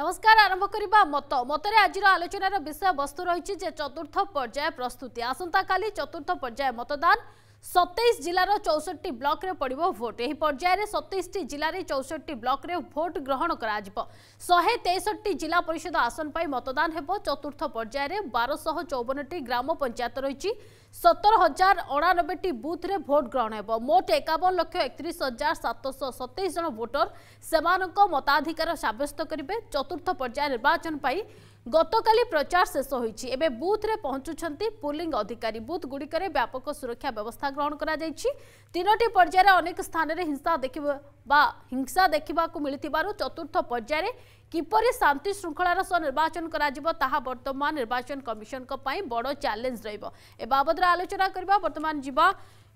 নমস্কার আরম্ভ করা মত মতরে আজর আলোচনার বিষয়বস্তু রয়েছে যে চতুর্থ পর্যায় প্রস্তুতি আসন্তকালি চতুর্থ পর্যায় মতদান ସତେଇଶ ଜିଲ୍ଲାର ଚଉଷଠି ବ୍ଲକରେ ପଡ଼ିବ ଭୋଟ୍ ଏହି ପର୍ଯ୍ୟାୟରେ ସତେଇଶଟି ଜିଲ୍ଲାରେ ଚଉଷଠି ବ୍ଲକରେ ଭୋଟ୍ ଗ୍ରହଣ କରାଯିବ ଶହେ ତେଷଠି ଜିଲ୍ଲା ପରିଷଦ ଆସନ ପାଇଁ ମତଦାନ ହେବ ଚତୁର୍ଥ ପର୍ଯ୍ୟାୟରେ ବାରଶହ ଚଉବନଟି ଗ୍ରାମ ପଞ୍ଚାୟତ ରହିଛି ସତର ହଜାର ଅଣାନବେଟି ବୁଥ୍ରେ ଭୋଟ୍ ଗ୍ରହଣ ହେବ ମୋଟ ଏକାବନ ଲକ୍ଷ ଏକତିରିଶ ହଜାର ସାତଶହ ସତେଇଶ ଜଣ ଭୋଟର ସେମାନଙ୍କ ମତାଧିକାର ସାବ୍ୟସ୍ତ କରିବେ ଚତୁର୍ଥ ପର୍ଯ୍ୟାୟ ନିର୍ବାଚନ ପାଇଁ ଗତକାଲି ପ୍ରଚାର ଶେଷ ହୋଇଛି ଏବେ ବୁଥରେ ପହଞ୍ଚୁଛନ୍ତି ପୋଲିଂ ଅଧିକାରୀ ବୁଥ୍ ଗୁଡ଼ିକରେ ବ୍ୟାପକ ସୁରକ୍ଷା ବ୍ୟବସ୍ଥା ଗ୍ରହଣ କରାଯାଇଛି ତିନୋଟି ପର୍ଯ୍ୟାୟରେ ଅନେକ ସ୍ଥାନରେ ହିଂସା ଦେଖିବା ବା ହିଂସା ଦେଖିବାକୁ ମିଳିଥିବାରୁ ଚତୁର୍ଥ ପର୍ଯ୍ୟାୟରେ କିପରି ଶାନ୍ତି ଶୃଙ୍ଖଳାର ସହ ନିର୍ବାଚନ କରାଯିବ ତାହା ବର୍ତ୍ତମାନ ନିର୍ବାଚନ କମିଶନଙ୍କ ପାଇଁ ବଡ଼ ଚ୍ୟାଲେଞ୍ଜ ରହିବ ଏ ବାବଦରେ ଆଲୋଚନା କରିବା ବର୍ତ୍ତମାନ ଯିବା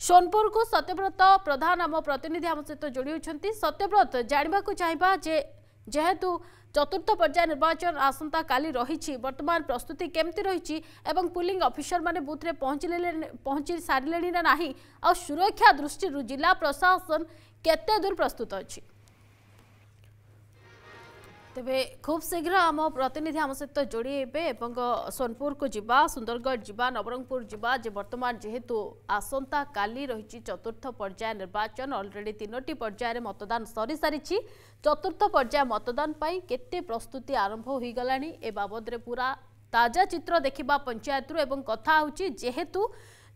ସୋନପୁରକୁ ସତ୍ୟବ୍ରତ ପ୍ରଧାନ ଆମ ପ୍ରତିନିଧି ଆମ ସହିତ ଯୋଡ଼ି ହୋଇଛନ୍ତି ସତ୍ୟବ୍ରତ ଜାଣିବାକୁ ଚାହିଁବା ଯେ ଯେହେତୁ চতুর্থ পর্যায় নির্বাচন আসন্তকালি রয়েছে বর্তমান প্রস্তুতি কেমতি রয়েছে এবং পুলিং অফিসর মানে বুথরে পৌঁছিলে পৌঁছি সারে না না সুরক্ষা দৃষ্টি জেলা প্রশাসন কেতে দূর প্রস্তুত অ ତେବେ ଖୁବ୍ ଶୀଘ୍ର ଆମ ପ୍ରତିନିଧି ଆମ ସହିତ ଯୋଡ଼ି ହେବେ ଏବଂ ସୋନପୁରକୁ ଯିବା ସୁନ୍ଦରଗଡ଼ ଯିବା ନବରଙ୍ଗପୁର ଯିବା ଯେ ବର୍ତ୍ତମାନ ଯେହେତୁ ଆସନ୍ତାକାଲି ରହିଛି ଚତୁର୍ଥ ପର୍ଯ୍ୟାୟ ନିର୍ବାଚନ ଅଲରେଡ଼ି ତିନୋଟି ପର୍ଯ୍ୟାୟରେ ମତଦାନ ସରିସାରିଛି ଚତୁର୍ଥ ପର୍ଯ୍ୟାୟ ମତଦାନ ପାଇଁ କେତେ ପ୍ରସ୍ତୁତି ଆରମ୍ଭ ହୋଇଗଲାଣି ଏ ବାବଦରେ ପୁରା ତାଜା ଚିତ୍ର ଦେଖିବା ପଞ୍ଚାୟତରୁ ଏବଂ କଥା ହେଉଛି ଯେହେତୁ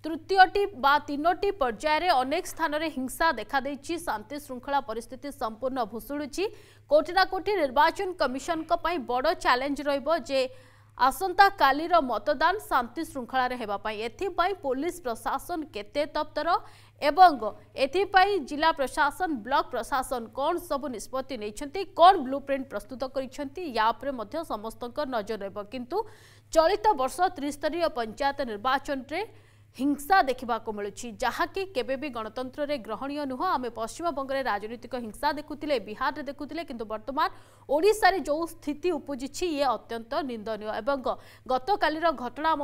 ତୃତୀୟଟି ବା ତିନୋଟି ପର୍ଯ୍ୟାୟରେ ଅନେକ ସ୍ଥାନରେ ହିଂସା ଦେଖାଦେଇଛି ଶାନ୍ତି ଶୃଙ୍ଖଳା ପରିସ୍ଥିତି ସମ୍ପୂର୍ଣ୍ଣ ଭୁଷୁଡ଼ୁଛି କୋଟି ନା କୋଟି ନିର୍ବାଚନ କମିଶନଙ୍କ ପାଇଁ ବଡ଼ ଚ୍ୟାଲେଞ୍ଜ ରହିବ ଯେ ଆସନ୍ତାକାଲିର ମତଦାନ ଶାନ୍ତି ଶୃଙ୍ଖଳାରେ ହେବା ପାଇଁ ଏଥିପାଇଁ ପୋଲିସ ପ୍ରଶାସନ କେତେ ତପ୍ତର ଏବଂ ଏଥିପାଇଁ ଜିଲ୍ଲା ପ୍ରଶାସନ ବ୍ଲକ ପ୍ରଶାସନ କ'ଣ ସବୁ ନିଷ୍ପତ୍ତି ନେଇଛନ୍ତି କ'ଣ ବ୍ଲୁ ପ୍ରିଣ୍ଟ ପ୍ରସ୍ତୁତ କରିଛନ୍ତି ୟା ଉପରେ ମଧ୍ୟ ସମସ୍ତଙ୍କ ନଜର ରହିବ କିନ୍ତୁ ଚଳିତ ବର୍ଷ ତ୍ରିସ୍ତରୀୟ ପଞ୍ଚାୟତ ନିର୍ବାଚନରେ हिंसा देखा मिलू जहाँकि गणतंत्र में ग्रहणीय नुह आम पश्चिम बंगे राजनीतिक हिंसा देखुले बिहार में देखुले कि बर्तमान ओडार जो स्थिति उपजी ये अत्यंत निंदन एवं गत कालीर घटना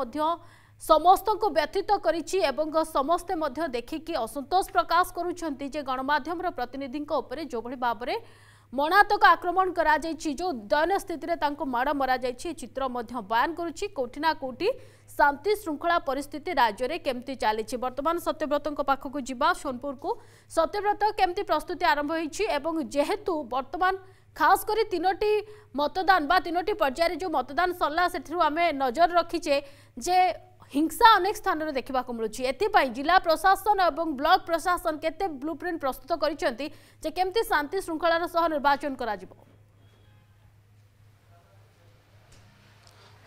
समस्त को व्यथित कर समस्ते देखिकी असतोष प्रकाश कर गणमामर प्रतिनिधि जो भाई भाव में मणात्क आक्रमण कर जो दयन स्थित माड़ मर जा चित्र बयान करुच्ची कौटि ଶାନ୍ତି ଶୃଙ୍ଖଳା ପରିସ୍ଥିତି ରାଜ୍ୟରେ କେମିତି ଚାଲିଛି ବର୍ତ୍ତମାନ ସତ୍ୟବ୍ରତଙ୍କ ପାଖକୁ ଯିବା ସୋନପୁରକୁ ସତ୍ୟବ୍ରତ କେମିତି ପ୍ରସ୍ତୁତି ଆରମ୍ଭ ହୋଇଛି ଏବଂ ଯେହେତୁ ବର୍ତ୍ତମାନ ଖାସ୍ କରି ତିନୋଟି ମତଦାନ ବା ତିନୋଟି ପର୍ଯ୍ୟାୟରେ ଯେଉଁ ମତଦାନ ସରିଲା ସେଥିରୁ ଆମେ ନଜର ରଖିଛେ ଯେ ହିଂସା ଅନେକ ସ୍ଥାନରେ ଦେଖିବାକୁ ମିଳୁଛି ଏଥିପାଇଁ ଜିଲ୍ଲା ପ୍ରଶାସନ ଏବଂ ବ୍ଲକ ପ୍ରଶାସନ କେତେ ବ୍ଲୁ ପ୍ରିଣ୍ଟ ପ୍ରସ୍ତୁତ କରିଛନ୍ତି ଯେ କେମିତି ଶାନ୍ତି ଶୃଙ୍ଖଳାର ସହ ନିର୍ବାଚନ କରାଯିବ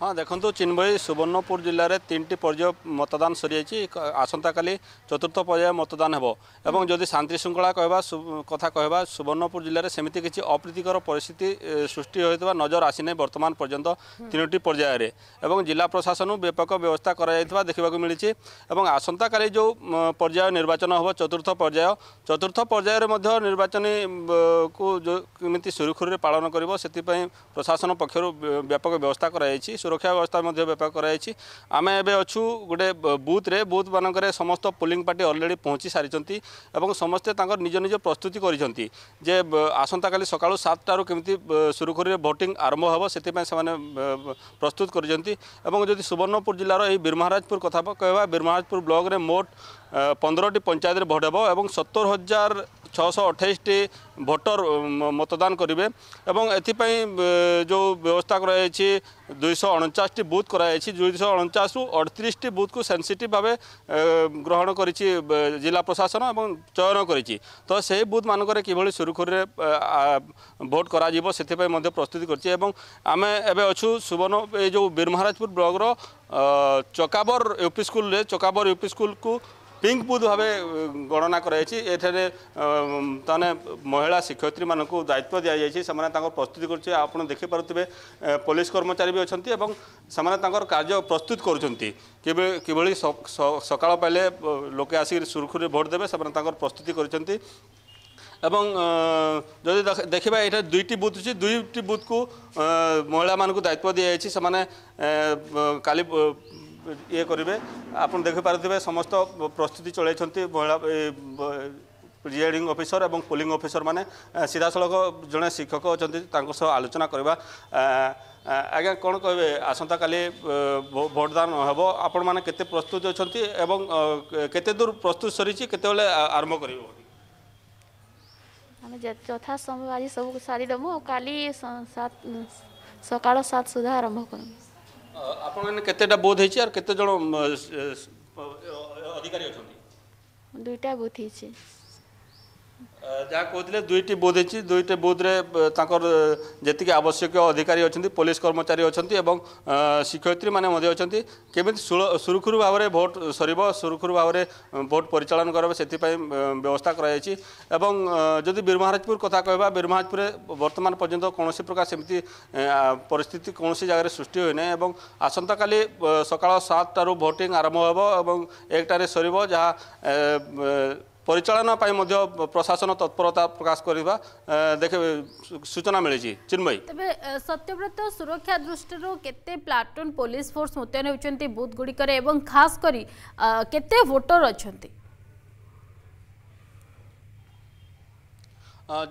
ହଁ ଦେଖନ୍ତୁ ଚିନ୍ମୟୀ ସୁବର୍ଣ୍ଣପୁର ଜିଲ୍ଲାରେ ତିନିଟି ପର୍ଯ୍ୟାୟ ମତଦାନ ସରିଯାଇଛି ଆସନ୍ତାକାଲି ଚତୁର୍ଥ ପର୍ଯ୍ୟାୟ ମତଦାନ ହେବ ଏବଂ ଯଦି ଶାନ୍ତି ଶୃଙ୍ଖଳା କହିବା କଥା କହିବା ସୁବର୍ଣ୍ଣପୁର ଜିଲ୍ଲାରେ ସେମିତି କିଛି ଅପ୍ରୀତିକର ପରିସ୍ଥିତି ସୃଷ୍ଟି ହୋଇଥିବା ନଜର ଆସିନାହିଁ ବର୍ତ୍ତମାନ ପର୍ଯ୍ୟନ୍ତ ତିନୋଟି ପର୍ଯ୍ୟାୟରେ ଏବଂ ଜିଲ୍ଲା ପ୍ରଶାସନରୁ ବ୍ୟାପକ ବ୍ୟବସ୍ଥା କରାଯାଇଥିବା ଦେଖିବାକୁ ମିଳିଛି ଏବଂ ଆସନ୍ତାକାଲି ଯେଉଁ ପର୍ଯ୍ୟାୟ ନିର୍ବାଚନ ହେବ ଚତୁର୍ଥ ପର୍ଯ୍ୟାୟ ଚତୁର୍ଥ ପର୍ଯ୍ୟାୟରେ ମଧ୍ୟ ନିର୍ବାଚନୀକୁ କେମିତି ସୁରୁଖୁରୁରେ ପାଳନ କରିବ ସେଥିପାଇଁ ପ୍ରଶାସନ ପକ୍ଷରୁ ବ୍ୟାପକ ବ୍ୟବସ୍ଥା କରାଯାଇଛି ସୁରକ୍ଷା ବ୍ୟବସ୍ଥା ମଧ୍ୟ ବ୍ୟାପକ କରାଯାଇଛି ଆମେ ଏବେ ଅଛୁ ଗୋଟେ ବୁଥ୍ରେ ବୁଥ୍ମାନଙ୍କରେ ସମସ୍ତ ପୋଲିଂ ପାର୍ଟି ଅଲରେଡ଼ି ପହଞ୍ଚି ସାରିଛନ୍ତି ଏବଂ ସମସ୍ତେ ତାଙ୍କର ନିଜ ନିଜ ପ୍ରସ୍ତୁତି କରିଛନ୍ତି ଯେ ଆସନ୍ତାକାଲି ସକାଳୁ ସାତଟାରୁ କେମିତି ସୁରୁଖୁରୁରେ ଭୋଟିଂ ଆରମ୍ଭ ହେବ ସେଥିପାଇଁ ସେମାନେ ପ୍ରସ୍ତୁତ କରିଛନ୍ତି ଏବଂ ଯଦି ସୁବର୍ଣ୍ଣପୁର ଜିଲ୍ଲାର ଏହି ବୀରମହାରାଜପୁର କଥା କହିବା ବୀରମହାରାଜପୁର ବ୍ଲକରେ ମୋଟ ପନ୍ଦରଟି ପଞ୍ଚାୟତରେ ଭୋଟ୍ ହେବ ଏବଂ ସତର ହଜାର ছশো অঠেইশটি ভোটর মতদান করবে এবং এথিপাই যে ব্যবস্থা করা হয়েছে দুইশো অনচাশটি বুথ করা হয়েছে দুইশো অনচাশু অড়তিরিশটি বুথকু সেনসিটিভ ভাবে গ্রহণ করেছি জেলা প্রশাসন এবং চয়ন করেছি তো সেই বুথ মানকরে কিভাবে সুরুখুরে ভোট করা যাব সেপাই প্রস্তুতি করছি এবং আমি এবে অছু সুবর্ণ এই যে বীর মহারাজপুর ব্লকর চকাবর ইউপি স্কুলে চকাবর ইউপি স্কুলকু পিঙ্ক বুথ ভাবে গণনা করা হয়েছে এখানে তাহলে মহিলা শিক্ষয়িত্রী মানুষ দায়িত্ব দিয়া যাই সে প্রস্তুতি করছে আপনার দেখি দেখিপারে পুলিশ কর্মচারী বি অনেক এবং সে তাঁর কাজ প্রস্তুত করছেন কিভাবে সকাল পাইলে লোকে আসি সুরখুরে ভোট দেবে সে তাঁর প্রস্তুতি করছেন এবং যদি দেখিবা এটা দুইটি বুথ আছে দুইটি বুথকু মহিলা মানুষ দায়িত্ব দিয়া যাই সে কালি ଇଏ କରିବେ ଆପଣ ଦେଖିପାରୁଥିବେ ସମସ୍ତ ପ୍ରସ୍ତୁତି ଚଳାଇଛନ୍ତି ମହିଳା ପ୍ରିଜାଇଡ଼ିଂ ଅଫିସର ଏବଂ ପୋଲିଂ ଅଫିସରମାନେ ସିଧାସଳଖ ଜଣେ ଶିକ୍ଷକ ଅଛନ୍ତି ତାଙ୍କ ସହ ଆଲୋଚନା କରିବା ଆଜ୍ଞା କ'ଣ କହିବେ ଆସନ୍ତାକାଲି ଭୋଟଦାନ ହେବ ଆପଣମାନେ କେତେ ପ୍ରସ୍ତୁତ ଅଛନ୍ତି ଏବଂ କେତେ ଦୂର ପ୍ରସ୍ତୁତ ସରିଛି କେତେବେଳେ ଆରମ୍ଭ କରିବ ଆମେ ଯଥା ସମୟ ଆଜି ସବୁ ସାରିଦେବୁ କାଲି ସକାଳ ସାତ ସୁଦ୍ଧା ଆରମ୍ଭ କରିବୁ ଆପଣମାନେ କେତେଟା ବୋଧ ହେଇଛି ଆଉ କେତେ ଜଣ ଅଧିକାରୀ ଅଛନ୍ତି ଦୁଇଟା ବୁଥ୍ ହେଇଛି ଯାହା କହୁଥିଲେ ଦୁଇଟି ବୁଥ୍ ହେଇଛି ଦୁଇଟି ବୁଥ୍ରେ ତାଙ୍କର ଯେତିକି ଆବଶ୍ୟକ ଅଧିକାରୀ ଅଛନ୍ତି ପୋଲିସ କର୍ମଚାରୀ ଅଛନ୍ତି ଏବଂ ଶିକ୍ଷୟିତ୍ରୀମାନେ ମଧ୍ୟ ଅଛନ୍ତି କେମିତି ସୁରୁଖୁରୁ ଭାବରେ ଭୋଟ୍ ସରିବ ସୁରୁଖୁରୁ ଭାବରେ ଭୋଟ୍ ପରିଚାଳନା କରାଯିବ ସେଥିପାଇଁ ବ୍ୟବସ୍ଥା କରାଯାଇଛି ଏବଂ ଯଦି ବୀରମହାରାଜପୁର କଥା କହିବା ବୀରମହାରାଜପୁରରେ ବର୍ତ୍ତମାନ ପର୍ଯ୍ୟନ୍ତ କୌଣସି ପ୍ରକାର ସେମିତି ପରିସ୍ଥିତି କୌଣସି ଜାଗାରେ ସୃଷ୍ଟି ହୋଇନାହିଁ ଏବଂ ଆସନ୍ତାକାଲି ସକାଳ ସାତଟାରୁ ଭୋଟିଂ ଆରମ୍ଭ ହେବ ଏବଂ ଏକଟାରେ ସରିବ ଯାହା ପରିଚାଳନା ପାଇଁ ମଧ୍ୟ ପ୍ରଶାସନ ତତ୍ପରତା ପ୍ରକାଶ କରିବା ଦେଖ ସୂଚନା ମିଳିଛି ଚିନ୍ମୟୀ ତେବେ ସତ୍ୟବ୍ରତ ସୁରକ୍ଷା ଦୃଷ୍ଟିରୁ କେତେ ପ୍ଲାଟୁନ୍ ପୋଲିସ ଫୋର୍ସ ମୁତୟନ ହେଉଛନ୍ତି ବୁଥ୍ ଗୁଡ଼ିକରେ ଏବଂ ଖାସ୍ କରି କେତେ ଭୋଟର ଅଛନ୍ତି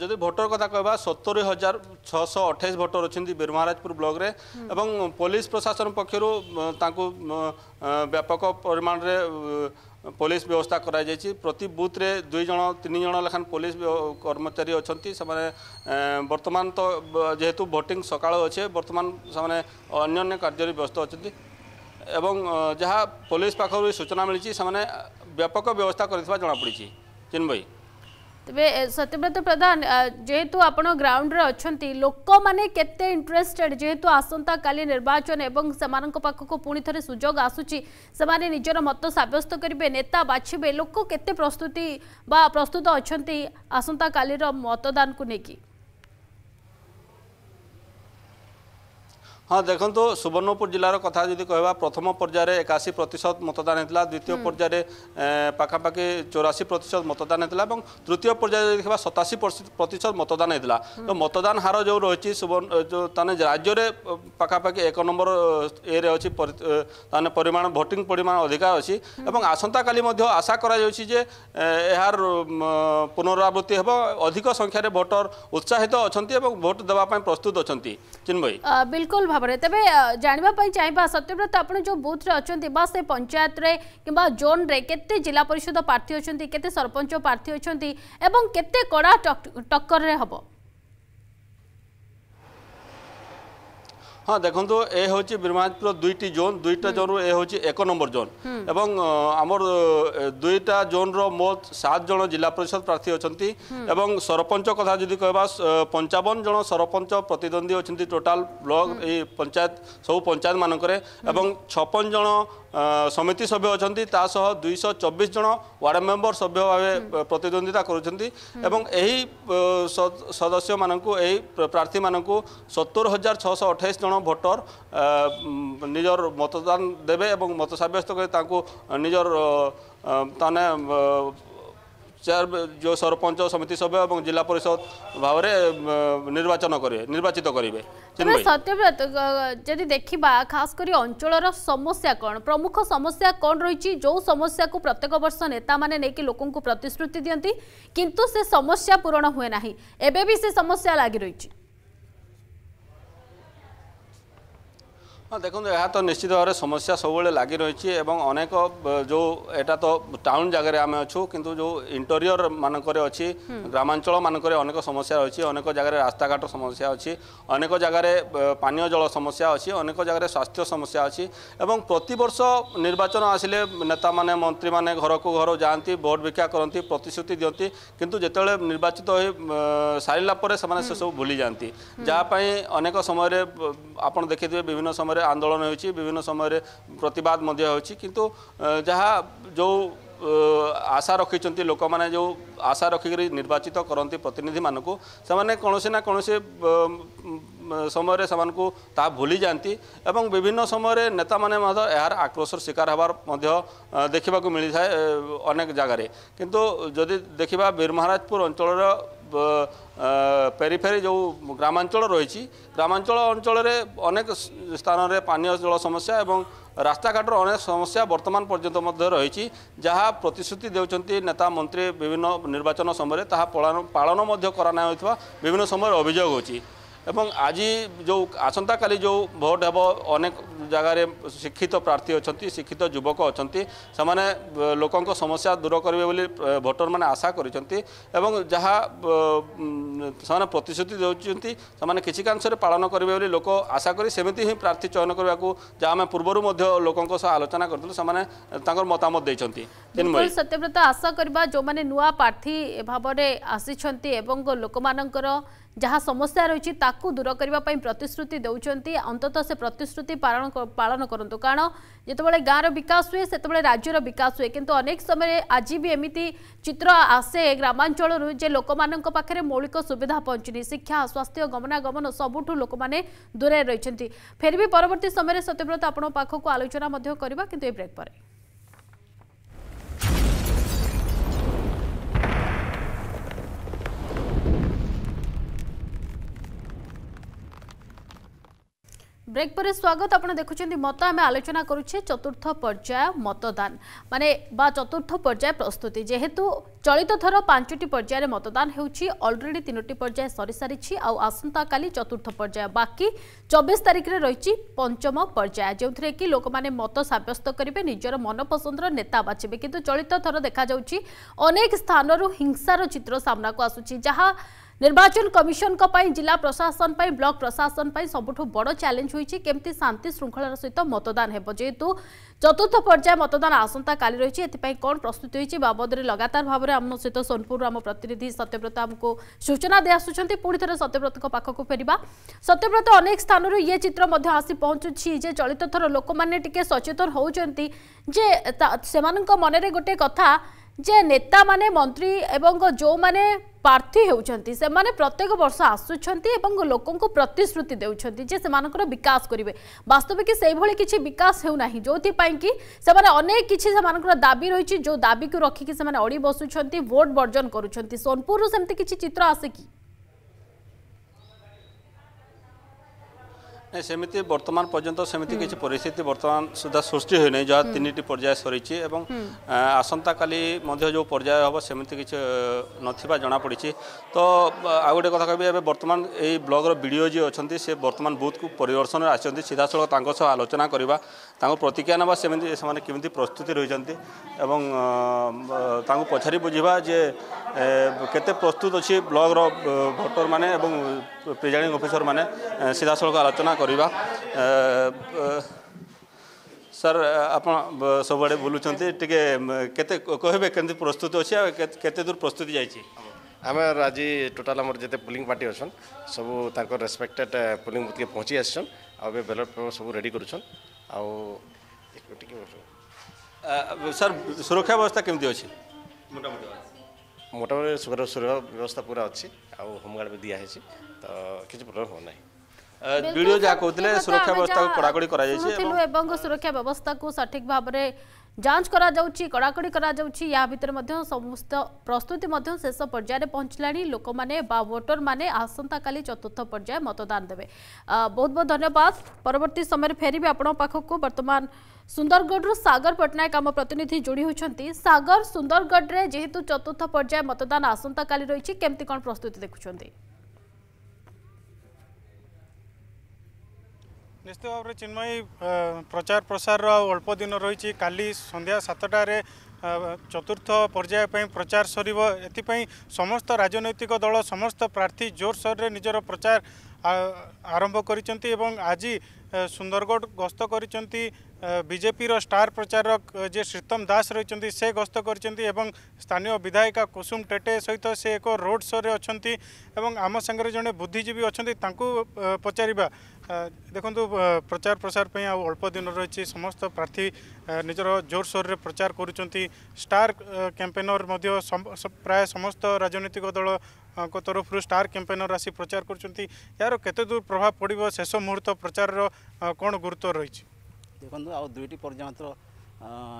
ଯଦି ଭୋଟର କଥା କହିବା ସତୁରି ହଜାର ଛଅଶହ ଅଠେଇଶ ଭୋଟର ଅଛନ୍ତି ବୀରମହାରାଜପୁର ବ୍ଲକରେ ଏବଂ ପୋଲିସ ପ୍ରଶାସନ ପକ୍ଷରୁ ତାଙ୍କୁ ବ୍ୟାପକ ପରିମାଣରେ पुलिस व्यवस्था कर प्रति बूथ में दुईज तीन जन लेखा पुलिस कर्मचारी अच्छा से बर्तमान तो जेहेतु भोटिंग सका अच्छे बर्तमान से कार्य व्यस्त अच्छा एवं जहाँ पुलिस पाखर सूचना मिली से व्यापक व्यवस्था करना पड़ी चिन्मयी ତେବେ ସତ୍ୟବ୍ରତ ପ୍ରଧାନ ଯେହେତୁ ଆପଣ ଗ୍ରାଉଣ୍ଡରେ ଅଛନ୍ତି ଲୋକମାନେ କେତେ ଇଣ୍ଟରେଷ୍ଟେଡ୍ ଯେହେତୁ ଆସନ୍ତାକାଲି ନିର୍ବାଚନ ଏବଂ ସେମାନଙ୍କ ପାଖକୁ ପୁଣି ଥରେ ସୁଯୋଗ ଆସୁଛି ସେମାନେ ନିଜର ମତ ସାବ୍ୟସ୍ତ କରିବେ ନେତା ବାଛିବେ ଲୋକ କେତେ ପ୍ରସ୍ତୁତି ବା ପ୍ରସ୍ତୁତ ଅଛନ୍ତି ଆସନ୍ତାକାଲିର ମତଦାନକୁ ନେଇକି ହଁ ଦେଖନ୍ତୁ ସୁବର୍ଣ୍ଣପୁର ଜିଲ୍ଲାର କଥା ଯଦି କହିବା ପ୍ରଥମ ପର୍ଯ୍ୟାୟରେ ଏକାଅଶୀ ପ୍ରତିଶତ ମତଦାନ ହେଇଥିଲା ଦ୍ୱିତୀୟ ପର୍ଯ୍ୟାୟରେ ପାଖାପାଖି ଚଉରାଶୀ ପ୍ରତିଶତ ମତଦାନ ହେଇଥିଲା ଏବଂ ତୃତୀୟ ପର୍ଯ୍ୟାୟରେ ଯଦି ଦେଖିବା ସତାଅଶୀ ପ୍ରତିଶତ ମତଦାନ ହେଇଥିଲା ତ ମତଦାନ ହାର ଯେଉଁ ରହିଛି ସୁବର୍ଣ୍ଣ ତାହେଲେ ରାଜ୍ୟରେ ପାଖାପାଖି ଏକ ନମ୍ବର ଇଏରେ ଅଛି ତାହେଲେ ପରିମାଣ ଭୋଟିଂ ପରିମାଣ ଅଧିକା ଅଛି ଏବଂ ଆସନ୍ତାକାଲି ମଧ୍ୟ ଆଶା କରାଯାଉଛି ଯେ ଏହାର ପୁନରାବୃତ୍ତି ହେବ ଅଧିକ ସଂଖ୍ୟାରେ ଭୋଟର ଉତ୍ସାହିତ ଅଛନ୍ତି ଏବଂ ଭୋଟ ଦେବା ପାଇଁ ପ୍ରସ୍ତୁତ ଅଛନ୍ତି ଚିନ୍ମୟୀ ବିଲକୁଲ ଭାବରେ ତେବେ ଜାଣିବା ପାଇଁ ଚାହିଁବା ସତ୍ୟବ୍ରତ ଆପଣ ଯେଉଁ ବୁଥରେ ଅଛନ୍ତି ବା ସେ ପଞ୍ଚାୟତରେ କିମ୍ବା ଜୋନ୍ରେ କେତେ ଜିଲ୍ଲା ପରିଷଦ ପ୍ରାର୍ଥୀ ଅଛନ୍ତି କେତେ ସରପଞ୍ଚ ପ୍ରାର୍ଥୀ ଅଛନ୍ତି ଏବଂ କେତେ କଡ଼ା ଟକ୍କରରେ ହେବ ହଁ ଦେଖନ୍ତୁ ଏ ହେଉଛି ବ୍ରହ୍ମାଞ୍ଚଳ ଦୁଇଟି ଜୋନ୍ ଦୁଇଟା ଜୋନ୍ରୁ ଏ ହେଉଛି ଏକ ନମ୍ବର ଜୋନ୍ ଏବଂ ଆମର ଦୁଇଟା ଜୋନ୍ର ମୋଟ ସାତ ଜଣ ଜିଲ୍ଲା ପରିଷଦ ପ୍ରାର୍ଥୀ ଅଛନ୍ତି ଏବଂ ସରପଞ୍ଚ କଥା ଯଦି କହିବା ପଞ୍ଚାବନ ଜଣ ସରପଞ୍ଚ ପ୍ରତିଦ୍ୱନ୍ଦ୍ୱୀ ଅଛନ୍ତି ଟୋଟାଲ ବ୍ଲକ ଏଇ ପଞ୍ଚାୟତ ସବୁ ପଞ୍ଚାୟତମାନଙ୍କରେ ଏବଂ ଛପନ ଜଣ ସମିତି ସଭ୍ୟ ଅଛନ୍ତି ତା ସହ ଦୁଇଶହ ଚବିଶ ଜଣ ୱାର୍ଡ଼ ମେମ୍ବର ସଭ୍ୟ ଭାବେ ପ୍ରତିଦ୍ୱନ୍ଦିତା କରୁଛନ୍ତି ଏବଂ ଏହି ସଦସ୍ୟମାନଙ୍କୁ ଏହି ପ୍ରାର୍ଥୀମାନଙ୍କୁ ସତୁରି ହଜାର ଛଅଶହ ଅଠେଇଶ ଜଣ ଭୋଟର ନିଜର ମତଦାନ ଦେବେ ଏବଂ ମତ ସାବ୍ୟସ୍ତ କରି ତାଙ୍କୁ ନିଜର ତାମାନେ চেয়ার ଯେଉଁ ସରପଞ୍ଚ ସମିତି ସଭ୍ୟ ଏବଂ ଜିଲ୍ଲା ପରିଷଦ ଭାବରେ ନିର୍ବାଚନ କରିବେ ନିର୍ବାଚିତ କରିବେ ସତ୍ୟବ୍ରତ ଯଦି ଦେଖିବା ଖାସ କରି ଅଞ୍ଚଳର ସମସ୍ୟା କ'ଣ ପ୍ରମୁଖ ସମସ୍ୟା କ'ଣ ରହିଛି ଯେଉଁ ସମସ୍ୟାକୁ ପ୍ରତ୍ୟେକ ବର୍ଷ ନେତାମାନେ ନେଇକି ଲୋକଙ୍କୁ ପ୍ରତିଶ୍ରୁତି ଦିଅନ୍ତି କିନ୍ତୁ ସେ ସମସ୍ୟା ପୂରଣ ହୁଏ ନାହିଁ ଏବେ ବି ସେ ସମସ୍ୟା ଲାଗି ରହିଛି দেখুন ଏହା ତ ନିଶ୍ଚିତ ଭାବରେ ସମସ୍ୟା ସବୁବେଳେ ଲାଗି ରହିଛି ଏବଂ ଅନେକ ଯେଉଁ ଏଇଟା ତ ଟାଉନ୍ ଜାଗାରେ ଆମେ ଅଛୁ କିନ୍ତୁ ଯେଉଁ ଇଣ୍ଟରିୟର ମାନଙ୍କରେ ଅଛି ଗ୍ରାମାଞ୍ଚଳ ମାନଙ୍କରେ ଅନେକ ସମସ୍ୟା ରହିଛି ଅନେକ ଜାଗାରେ ରାସ୍ତାଘାଟ ସମସ୍ୟା ଅଛି ଅନେକ ଜାଗାରେ ପାନୀୟ ଜଳ ସମସ୍ୟା ଅଛି ଅନେକ ଜାଗାରେ ସ୍ୱାସ୍ଥ୍ୟ ସମସ୍ୟା ଅଛି ଏବଂ ପ୍ରତିବର୍ଷ ନିର୍ବାଚନ ଆସିଲେ ନେତାମାନେ ମନ୍ତ୍ରୀମାନେ ଘରକୁ ଘର ଯାଆନ୍ତି ଭୋଟ୍ ଭିକ୍ଷା କରନ୍ତି ପ୍ରତିଶ୍ରୁତି ଦିଅନ୍ତି କିନ୍ତୁ ଯେତେବେଳେ ନିର୍ବାଚିତ ହୋଇ ସାରିଲା ପରେ ସେମାନେ ସେସବୁ ଭୁଲି ଯାଆନ୍ତି ଯାହା ପାଇଁ ଅନେକ ସମୟରେ ଆପଣ ଦେଖିଥିବେ ବିଭିନ୍ନ ସମୟରେ আন্দোলন হয়েছে বিভিন্ন সময়ের প্রতবাদ হয়েছে কিন্তু যা যে আশা রক্ষিছেন লোক মানে যে আশা রক্ষিকি নির্বাচিত করতে প্রতিনিধি মানুষ সে কৌশি না কৌশি ସମୟରେ ସେମାନଙ୍କୁ ତାହା ଭୁଲି ଯାଆନ୍ତି ଏବଂ ବିଭିନ୍ନ ସମୟରେ ନେତାମାନେ ମଧ୍ୟ ଏହାର ଆକ୍ରୋଶର ଶିକାର ହେବାର ମଧ୍ୟ ଦେଖିବାକୁ ମିଳିଥାଏ ଅନେକ ଜାଗାରେ କିନ୍ତୁ ଯଦି ଦେଖିବା ବୀର ଅଞ୍ଚଳର ପେରିଫେରି ଯେଉଁ ଗ୍ରାମାଞ୍ଚଳ ରହିଛି ଗ୍ରାମାଞ୍ଚଳ ଅଞ୍ଚଳରେ ଅନେକ ସ୍ଥାନରେ ପାନୀୟ ଜଳ ସମସ୍ୟା ଏବଂ ରାସ୍ତାଘାଟର ଅନେକ ସମସ୍ୟା ବର୍ତ୍ତମାନ ପର୍ଯ୍ୟନ୍ତ ମଧ୍ୟ ରହିଛି ଯାହା ପ୍ରତିଶ୍ରୁତି ଦେଉଛନ୍ତି ନେତା ମନ୍ତ୍ରୀ ବିଭିନ୍ନ ନିର୍ବାଚନ ସମୟରେ ତାହା ପାଳନ ମଧ୍ୟ କରାନାଇଥିବା ବିଭିନ୍ନ ସମୟରେ ଅଭିଯୋଗ ହେଉଛି ଏବଂ ଆଜି ଯେଉଁ ଆସନ୍ତାକାଲି ଯେଉଁ ଭୋଟ୍ ହେବ ଅନେକ ଜାଗାରେ ଶିକ୍ଷିତ ପ୍ରାର୍ଥୀ ଅଛନ୍ତି ଶିକ୍ଷିତ ଯୁବକ ଅଛନ୍ତି ସେମାନେ ଲୋକଙ୍କ ସମସ୍ୟା ଦୂର କରିବେ ବୋଲି ଭୋଟରମାନେ ଆଶା କରିଛନ୍ତି ଏବଂ ଯାହା ସେମାନେ ପ୍ରତିଶ୍ରୁତି ଦେଉଛନ୍ତି ସେମାନେ କିଛି କାଂଶରେ ପାଳନ କରିବେ ବୋଲି ଲୋକ ଆଶା କରି ସେମିତି ହିଁ ପ୍ରାର୍ଥୀ ଚୟନ କରିବାକୁ ଯାହା ଆମେ ପୂର୍ବରୁ ମଧ୍ୟ ଲୋକଙ୍କ ସହ ଆଲୋଚନା କରିଥିଲୁ ସେମାନେ ତାଙ୍କର ମତାମତ ଦେଇଛନ୍ତି ସତ୍ୟବ୍ରତ ଆଶା କରିବା ଯେଉଁମାନେ ନୂଆ ପ୍ରାର୍ଥୀ ଭାବରେ ଆସିଛନ୍ତି ଏବଂ ଲୋକମାନଙ୍କର ଯାହା ସମସ୍ୟା ରହିଛି ତାକୁ ଦୂର କରିବା ପାଇଁ ପ୍ରତିଶ୍ରୁତି ଦେଉଛନ୍ତି ଅନ୍ତତଃ ସେ ପ୍ରତିଶ୍ରୁତି ପାଳନ କରନ୍ତୁ କାରଣ ଯେତେବେଳେ ଗାଁର ବିକାଶ ହୁଏ ସେତେବେଳେ ରାଜ୍ୟର ବିକାଶ ହୁଏ କିନ୍ତୁ ଅନେକ ସମୟରେ ଆଜି ବି ଏମିତି ଚିତ୍ର ଆସେ ଗ୍ରାମାଞ୍ଚଳରୁ ଯେ ଲୋକମାନଙ୍କ ପାଖରେ ମୌଳିକ ସୁବିଧା ପହଞ୍ଚୁନି ଶିକ୍ଷା ସ୍ୱାସ୍ଥ୍ୟ ଗମନାଗମନ ସବୁଠୁ ଲୋକମାନେ ଦୂରେଇ ରହିଛନ୍ତି ଫେର ବି ପରବର୍ତ୍ତୀ ସମୟରେ ସତ୍ୟବ୍ରତ ଆପଣଙ୍କ ପାଖକୁ ଆଲୋଚନା ମଧ୍ୟ କରିବା କିନ୍ତୁ ଏ ବ୍ରେକ୍ ପରେ ব্রেক পরে স্বাগত আপনার দেখুছেন মত আমি আলোচনা করুছে চতুর্থ পর্যায় মতদান মানে বা চতুর্থ পর্যায় প্রস্তুতি যেহেতু চলিত থর পাঁচটি পর্যায়ে মতদান হচ্ছে অলরেডি তিনোটি পর্যায়ে সরি সারিছি আসন্তকালি চতুর্থ পর্যায় বাকি চবিশ তারিখে রয়েছে পঞ্চম পর্যায় যে কি লোক মত সাব্যস্ত করবে নিজের মনপসন্দর নেতা বাছবে কিন্তু চলিত থর দেখা যাচ্ছে অনেক স্থানর হিংসার চিত্র সামনাকু আসুচি যা ନିର୍ବାଚନ କମିଶନଙ୍କ ପାଇଁ ଜିଲ୍ଲା ପ୍ରଶାସନ ପାଇଁ ବ୍ଲକ ପ୍ରଶାସନ ପାଇଁ ସବୁଠୁ ବଡ଼ ଚ୍ୟାଲେଞ୍ଜ ହୋଇଛି କେମିତି ଶାନ୍ତି ଶୃଙ୍ଖଳାର ସହିତ ମତଦାନ ହେବ ଯେହେତୁ চতুর্থ পর্যায়ে মতদান আসন্তকালি রয়েছে এথিপাই কোণ প্রস্তুতি হয়েছে বাবদরে লগাতার ভাবে আমার সহ সোনপুর আমার প্রতিনিধি সত্যব্রত আমি সূচনা দিয়ে আসুচার পুঁ থে সত্যব্রত পাখক ফেরা সত্যব্রত অনেক স্থানর ইয়ে চিত্র আসি পৌঁছুছি যে চলিত থর লোক মানে টিকি সচেতন হচ্ছেন যে সে মনে গোটে কথা যে নেতা মানে মন্ত্রী এবং যে প্রার্থী হচ্ছেন সে প্রত্যেক বর্ষ আসুচার এবং লোক প্রতিশ্রুতি দেওয়া যে সে বিকাশ করবে বাস্তবিক সেইভাবে কিছু বিকাশ হেউ না যে পাইকি সেমানে অনেক কিছু সেমানকৰ দাবী ৰৈছি যো দাবীকু ৰখিকি সেমানে অড়ি বসুছন্তি ভোট বৰ্জন କରୁଛନ୍ତି ସୋନପୁରରୁ ସେମିତି କିଛି ଚିତ୍ର ଆସେ କି সেমিতি বর্তমান পর্যন্ত সেমিতি কিছু পরিস্থিতি বর্তমান সুদ্ধা সৃষ্টি হয়ে নাই যা তিনটি পর্যায়ে সরিছে এবং আসন্তা কালি মধ্যে যে পর্যায়ে হব সেমিতি কিছু নথিবা জানা পড়িছি তো আউ গোটে কথা কবি এবে বর্তমান এই ব্লগর ভিডিও যে অছন্তি সে বর্তমান বুথ বুথকু আছন্তি সিধা সিধাসলখ তাঙ্ক সহ আলোচনা করিবা তাঙ্ক প্রতিক্রিয়া নেওয়া সেমিতি সেমানে কেমিতি প্রস্তুতি রয়েছেন এবং তাঙ্ক পছারি বুঝিবা যে কেতে প্রস্তুত অছি ব্লগর ভোটর মানে এবং ପ୍ରିଜାଇଡ଼ିଂ ଅଫିସର ମାନେ ସିଧାସଳଖ ଆଲୋଚନା କରିବା ସାର୍ ଆପଣ ସବୁଆଡ଼େ ବୁଲୁଛନ୍ତି ଟିକେ କେତେ କହିବେ କେମିତି ପ୍ରସ୍ତୁତି ଅଛି ଆଉ କେତେ ଦୂର ପ୍ରସ୍ତୁତି ଯାଇଛି ଆମେ ଆଜି ଟୋଟାଲ୍ ଆମର ଯେତେ ପୁଲିଂ ପାର୍ଟି ଅଛନ୍ ସବୁ ତାଙ୍କର ରେସ୍ପେକ୍ଟେଡ୍ ପୁଲିଂ ବୁଥ୍କେ ପହଞ୍ଚି ଆସିଛନ୍ ଆଉ ଏବେ ବ୍ୟାଲଟ୍ ପେପର୍ ସବୁ ରେଡ଼ି କରୁଛନ୍ ଆଉ ଟିକେ ସାର୍ ସୁରକ୍ଷା ବ୍ୟବସ୍ଥା କେମିତି ଅଛି ମୋଟାମୋଟି মোটামুটি সুগার সুরক্ষা ব্যবস্থা পুরা ଅଛି ଆଉ ହୋମଗାର୍ଡ ବି ଦିଆହେଇଛି ତ କିଛି ପ୍ରୋବ୍ଲେମ୍ ହେବ ନାହିଁ ବିଡ଼ିଓ ଯାହା କହୁଥିଲେ ସୁରକ୍ଷା ବ୍ୟବସ୍ଥାକୁ କଡ଼ାକଡ଼ି କରାଯାଇଛି ଏବଂ ସୁରକ୍ଷା ବ୍ୟବସ୍ଥାକୁ ସଠିକ୍ ଭାବରେ ଯାଞ୍ଚ କରାଯାଉଛି କଡ଼ାକଡ଼ି କରାଯାଉଛି ଏହା ଭିତରେ ମଧ୍ୟ ସମସ୍ତ ପ୍ରସ୍ତୁତି ମଧ୍ୟ ଶେଷ ପର୍ଯ୍ୟାୟରେ ପହଞ୍ଚିଲାଣି ଲୋକମାନେ ବା ଭୋଟରମାନେ ଆସନ୍ତାକାଲି ଚତୁର୍ଥ ପର୍ଯ୍ୟାୟ ମତଦାନ ଦେବେ ବହୁତ ବହୁତ ଧନ୍ୟବାଦ ପରବର୍ତ୍ତୀ ସମୟରେ ଫେରିବି ଆପଣଙ୍କ ପାଖକୁ ବର୍ତ୍ତମାନ ସୁନ୍ଦରଗଡ଼ରୁ ସାଗର ପଟ୍ଟନାୟକ ଆମ ପ୍ରତିନିଧି ଯୋଡ଼ି ହୋଇଛନ୍ତି ସାଗର ସୁନ୍ଦରଗଡ଼ରେ ଯେହେତୁ ଚତୁର୍ଥ ପର୍ଯ୍ୟାୟ ମତଦାନ ଆସନ୍ତାକାଲି ରହିଛି କେମିତି କ'ଣ ପ୍ରସ୍ତୁତି ଦେଖୁଛନ୍ତି ନିଶ୍ଚିତ ଭାବରେ ଚିନ୍ମୟୀ ପ୍ରଚାର ପ୍ରସାରର ଆଉ ଅଳ୍ପ ଦିନ ରହିଛି କାଲି ସନ୍ଧ୍ୟା ସାତଟାରେ ଚତୁର୍ଥ ପର୍ଯ୍ୟାୟ ପାଇଁ ପ୍ରଚାର ସରିବ ଏଥିପାଇଁ ସମସ୍ତ ରାଜନୈତିକ ଦଳ ସମସ୍ତ ପ୍ରାର୍ଥୀ ଜୋରସୋରରେ ନିଜର ପ୍ରଚାର ଆରମ୍ଭ କରିଛନ୍ତି ଏବଂ ଆଜି ସୁନ୍ଦରଗଡ଼ ଗସ୍ତ କରିଛନ୍ତି ବିଜେପିର ଷ୍ଟାର ପ୍ରଚାରକ ଯିଏ ଶ୍ରୀତମ ଦାସ ରହିଛନ୍ତି ସେ ଗସ୍ତ କରିଛନ୍ତି ଏବଂ ସ୍ଥାନୀୟ ବିଧାୟିକା କୁସୁମ ଟେଟେ ସହିତ ସେ ଏକ ରୋଡ଼ ଶୋରେ ଅଛନ୍ତି ଏବଂ ଆମ ସାଙ୍ଗରେ ଜଣେ ବୁଦ୍ଧିଜୀବୀ ଅଛନ୍ତି ତାଙ୍କୁ ପଚାରିବା ଦେଖନ୍ତୁ ପ୍ରଚାର ପ୍ରସାର ପାଇଁ ଆଉ ଅଳ୍ପ ଦିନ ରହିଛି ସମସ୍ତ ପ୍ରାର୍ଥୀ ନିଜର ଜୋରସୋରରେ ପ୍ରଚାର କରୁଛନ୍ତି ଷ୍ଟାର କ୍ୟାମ୍ପେନର ମଧ୍ୟ ପ୍ରାୟ ସମସ୍ତ ରାଜନୈତିକ ଦଳଙ୍କ ତରଫରୁ ଷ୍ଟାର କ୍ୟାମ୍ପେନର ଆସି ପ୍ରଚାର କରୁଛନ୍ତି ଏହାର କେତେ ଦୂର ପ୍ରଭାବ ପଡ଼ିବ ଶେଷ ମୁହୂର୍ତ୍ତ ପ୍ରଚାରର କ'ଣ ଗୁରୁତ୍ୱ ରହିଛି ଦେଖନ୍ତୁ ଆଉ ଦୁଇଟି ପର୍ଯ୍ୟନ୍ତ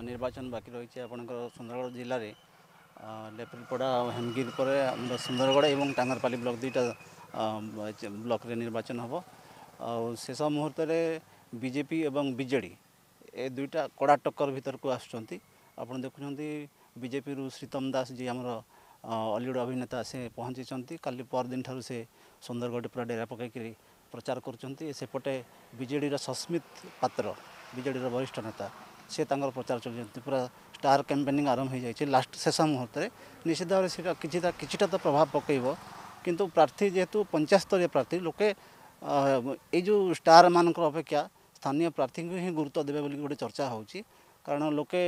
ନିର୍ବାଚନ ବାକି ରହିଛି ଆପଣଙ୍କର ସୁନ୍ଦରଗଡ଼ ଜିଲ୍ଲାରେ ଲେପ୍ରିପଡ଼ା ହେମଗିରି ପରେ ଆମର ସୁନ୍ଦରଗଡ଼ ଏବଂ ଟାଙ୍ଗରପାଲି ବ୍ଲକ ଦୁଇଟା ବ୍ଲକରେ ନିର୍ବାଚନ ହେବ ଆଉ ଶେଷ ମୁହୂର୍ତ୍ତରେ ବିଜେପି ଏବଂ ବିଜେଡ଼ି ଏ ଦୁଇଟା କଡ଼ା ଟକ୍କର ଭିତରକୁ ଆସୁଛନ୍ତି ଆପଣ ଦେଖୁଛନ୍ତି ବିଜେପିରୁ ଶ୍ରୀତମ ଦାସ ଯିଏ ଆମର ଅଲିଉଡ଼ ଅଭିନେତା ସେ ପହଞ୍ଚିଛନ୍ତି କାଲି ପରଦିନ ଠାରୁ ସେ ସୁନ୍ଦରଗଡ଼ ପୁରା ଡେରା ପକାଇକରି ପ୍ରଚାର କରୁଛନ୍ତି ସେପଟେ ବିଜେଡ଼ିର ସସ୍ମିତ ପାତ୍ର ବିଜେଡ଼ିର ବରିଷ୍ଠ ନେତା ସେ ତାଙ୍କର ପ୍ରଚାର ଚଳୁଛନ୍ତି ପୁରା ଷ୍ଟାର୍ କ୍ୟାମ୍ପେନିଂ ଆରମ୍ଭ ହୋଇଯାଇଛି ଲାଷ୍ଟ ଶେଷ ମୁହୂର୍ତ୍ତରେ ନିଶ୍ଚିତ ଭାବରେ ସେଇଟା କିଛିଟା କିଛିଟା ତ ପ୍ରଭାବ ପକାଇବ କିନ୍ତୁ ପ୍ରାର୍ଥୀ ଯେହେତୁ ପଞ୍ଚାୟତସ୍ତରୀୟ ପ୍ରାର୍ଥୀ ଲୋକେ ଏଇ ଯେଉଁ ଷ୍ଟାର୍ମାନଙ୍କ ଅପେକ୍ଷା ସ୍ଥାନୀୟ ପ୍ରାର୍ଥୀଙ୍କୁ ହିଁ ଗୁରୁତ୍ୱ ଦେବେ ବୋଲି ଗୋଟେ ଚର୍ଚ୍ଚା ହେଉଛି କାରଣ ଲୋକେ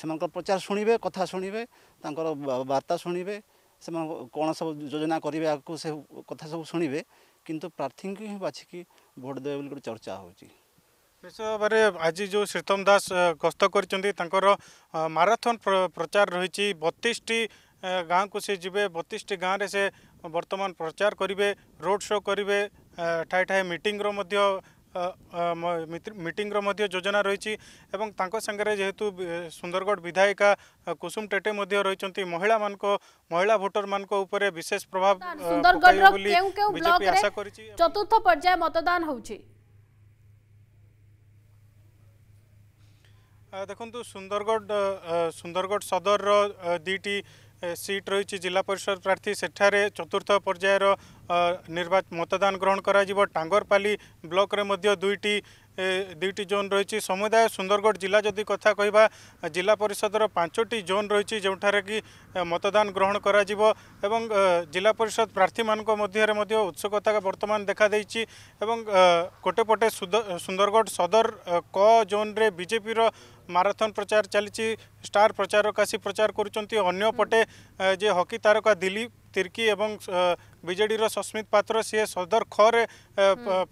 ସେମାନଙ୍କର ପ୍ରଚାର ଶୁଣିବେ କଥା ଶୁଣିବେ ତାଙ୍କର ବାର୍ତ୍ତା ଶୁଣିବେ ସେମାନେ କ'ଣ ସବୁ ଯୋଜନା କରିବେ ଆଗକୁ ସେ କଥା ସବୁ ଶୁଣିବେ କିନ୍ତୁ ପ୍ରାର୍ଥୀଙ୍କୁ ହିଁ ବାଛିକି ଭୋଟ୍ ଦେବେ ବୋଲି ଗୋଟେ ଚର୍ଚ୍ଚା ହେଉଛି ଶେଷ ଭାବରେ ଆଜି ଯେଉଁ ଶ୍ରୀତମ ଦାସ ଗସ୍ତ କରିଛନ୍ତି ତାଙ୍କର ମାରାଥନ୍ ପ୍ରଚାର ରହିଛି ବତିଶଟି ଗାଁକୁ ସେ ଯିବେ ବତିଶଟି ଗାଁରେ ସେ ବର୍ତ୍ତମାନ ପ୍ରଚାର କରିବେ ରୋଡ଼ ଶୋ କରିବେ ଠାଏ ଠାଏ ମିଟିଂର ମଧ୍ୟ ମିଟିଂର ମଧ୍ୟ ଯୋଜନା ରହିଛି ଏବଂ ତାଙ୍କ ସାଙ୍ଗରେ ଯେହେତୁ ସୁନ୍ଦରଗଡ଼ ବିଧାୟିକା କୁସୁମ ଟେଟେ ମଧ୍ୟ ରହିଛନ୍ତି ମହିଳାମାନଙ୍କ ମହିଳା ଭୋଟରମାନଙ୍କ ଉପରେ ବିଶେଷ ପ୍ରଭାବ ଚତୁର୍ଥ ପର୍ଯ୍ୟାୟ ମତଦାନ ହେଉଛି ଦେଖନ୍ତୁ ସୁନ୍ଦରଗଡ଼ ସୁନ୍ଦରଗଡ଼ ସଦରର ଦୁଇଟି ସିଟ୍ ରହିଛି ଜିଲ୍ଲା ପରିଷଦ ପ୍ରାର୍ଥୀ ସେଠାରେ ଚତୁର୍ଥ ପର୍ଯ୍ୟାୟର মতদান গ্রহণ করা টাঙ্গরপালি ব্লকরে মধ্যে দুইটি দুইটি জোন রয়েছে সমুদায় সুন্দরগড় জেলা যদি কথা কহা জেলা পরিষদর পাঁচটি জোন রয়েছে যেঠারে কি মতদান গ্রহণ করা এবং জেলা পরিষদ প্রার্থী মধ্যে মধ্যে উৎসুকতা বর্তমান দেখা দিয়েছি এবং গোটে পটে সুন্দরগড় সদর ক জোন্রে বিজেপির ମାରାଥନ୍ ପ୍ରଚାର ଚାଲିଛି ଷ୍ଟାର୍ ପ୍ରଚାରକ ଆସି ପ୍ରଚାର କରୁଛନ୍ତି ଅନ୍ୟପଟେ ଯେ ହକି ତାରକା ଦିଲ୍ଲୀପ ତିର୍କି ଏବଂ विजेडर सस्मित पात्र सीए सदर खरे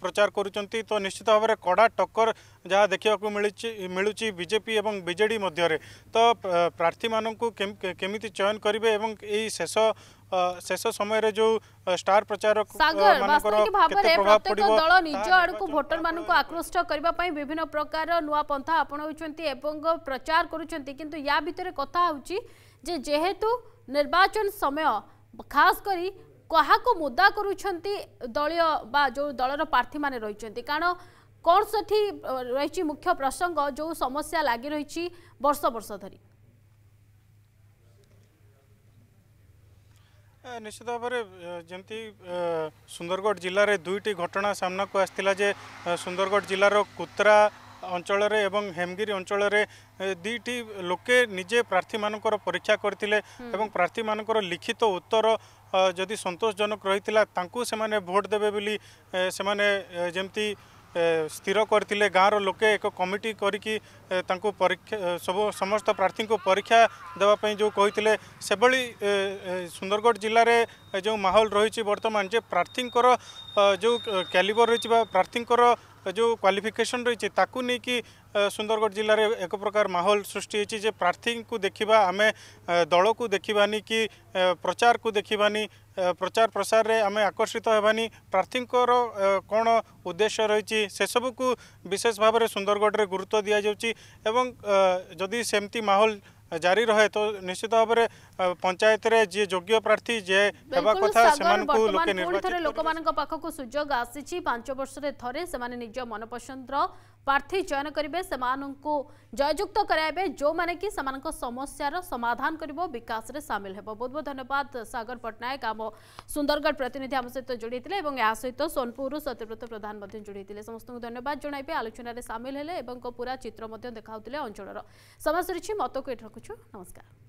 प्रचार कर तो निश्चित भाव कड़ा टक्कर जहाँ देखा मिलूँ बीजेपी और विजेडी मध्य तो प्रार्थी मान केमी के, चयन करेंगे यही शेष शेष समय जो स्टार प्रचारक दल निज आड़ को भोटर मान को आकृष्ट करने विभिन्न प्रकार नुवा पंथा अपन एवं प्रचार करूचंती किंतु कथा जे जेहेतु निर्वाचन समय खास करी କାହାକୁ ମୁଦା କରୁଛନ୍ତି ଦଳୀୟ ବା ଯେଉଁ ଦଳର ପ୍ରାର୍ଥୀମାନେ ରହିଛନ୍ତି କାରଣ କ'ଣ ସେଠି ରହିଛି ମୁଖ୍ୟ ପ୍ରସଙ୍ଗ ଯେଉଁ ସମସ୍ୟା ଲାଗି ରହିଛି ବର୍ଷ ବର୍ଷ ଧରି ନିଶ୍ଚିତ ଭାବରେ ଯେମିତି ସୁନ୍ଦରଗଡ଼ ଜିଲ୍ଲାରେ ଦୁଇଟି ଘଟଣା ସାମ୍ନାକୁ ଆସିଥିଲା ଯେ ସୁନ୍ଦରଗଡ଼ ଜିଲ୍ଲାର କୁତ୍ରା ଅଞ୍ଚଳରେ ଏବଂ ହେମଗିରି ଅଞ୍ଚଳରେ ଦୁଇଟି ଲୋକେ ନିଜେ ପ୍ରାର୍ଥୀମାନଙ୍କର ପରୀକ୍ଷା କରିଥିଲେ ଏବଂ ପ୍ରାର୍ଥୀମାନଙ୍କର ଲିଖିତ ଉତ୍ତର ଯଦି ସନ୍ତୋଷଜନକ ରହିଥିଲା ତାଙ୍କୁ ସେମାନେ ଭୋଟ୍ ଦେବେ ବୋଲି ସେମାନେ ଯେମିତି ସ୍ଥିର କରିଥିଲେ ଗାଁର ଲୋକେ ଏକ କମିଟି କରିକି ତାଙ୍କୁ ପରୀକ୍ଷା ସବୁ ସମସ୍ତ ପ୍ରାର୍ଥୀଙ୍କୁ ପରୀକ୍ଷା ଦେବା ପାଇଁ ଯେଉଁ କହିଥିଲେ ସେଭଳି ସୁନ୍ଦରଗଡ଼ ଜିଲ୍ଲାରେ ଯେଉଁ ମାହୋଲ ରହିଛି ବର୍ତ୍ତମାନ ଯେ ପ୍ରାର୍ଥୀଙ୍କର ଯେଉଁ କ୍ୟାଲିବର ରହିଛି ବା ପ୍ରାର୍ଥୀଙ୍କର तो जो क्वाफिकेसन रही कि सुंदरगढ़ जिले एक प्रकार माहौल सृष्टि जे प्रार्थी को देखा आम दल को देखानी कि प्रचार को देखानी प्रचार प्रसार रे आम आकर्षित होवानी प्रार्थी कौन उद्देश्य रही से सबू को विशेष भाव में सुंदरगढ़ गुरुत्व दि जाऊँगी जदि सेमती माहौल জারি রহে তো নিশ্চিত ভাবে পঞ্চায়েতের যে যোগ্য প্রার্থী যে হওয়া কথা সেমানকু লোকে নির্বাচিত লোকমানক পাখকু সুযোগ আসিছি 5 বর্ষরে থরে সেমানে নিজ মনপসন্দর ପ୍ରାର୍ଥୀ ଚୟନ କରିବେ ସେମାନଙ୍କୁ ଜୟଯୁକ୍ତ କରାଇବେ ଯେଉଁମାନେ କି ସେମାନଙ୍କ ସମସ୍ୟାର ସମାଧାନ କରିବ ବିକାଶରେ ସାମିଲ ହେବ ବହୁତ ବହୁତ ଧନ୍ୟବାଦ ସାଗର ପଟ୍ଟନାୟକ ଆମ ସୁନ୍ଦରଗଡ଼ ପ୍ରତିନିଧି ଆମ ସହିତ ଯୋଡ଼ିଥିଲେ ଏବଂ ଏହା ସହିତ ସୋନପୁରରୁ ସତ୍ୟବ୍ରତ ପ୍ରଧାନ ମଧ୍ୟ ଯୋଡ଼ିଥିଲେ ସମସ୍ତଙ୍କୁ ଧନ୍ୟବାଦ ଜଣାଇବେ ଆଲୋଚନାରେ ସାମିଲ ହେଲେ ଏବଂ ପୁରା ଚିତ୍ର ମଧ୍ୟ ଦେଖାଉଥିଲେ ଅଞ୍ଚଳର ସମୟ ସରିଛି ମତକୁ ଏଠି ରଖୁଛୁ ନମସ୍କାର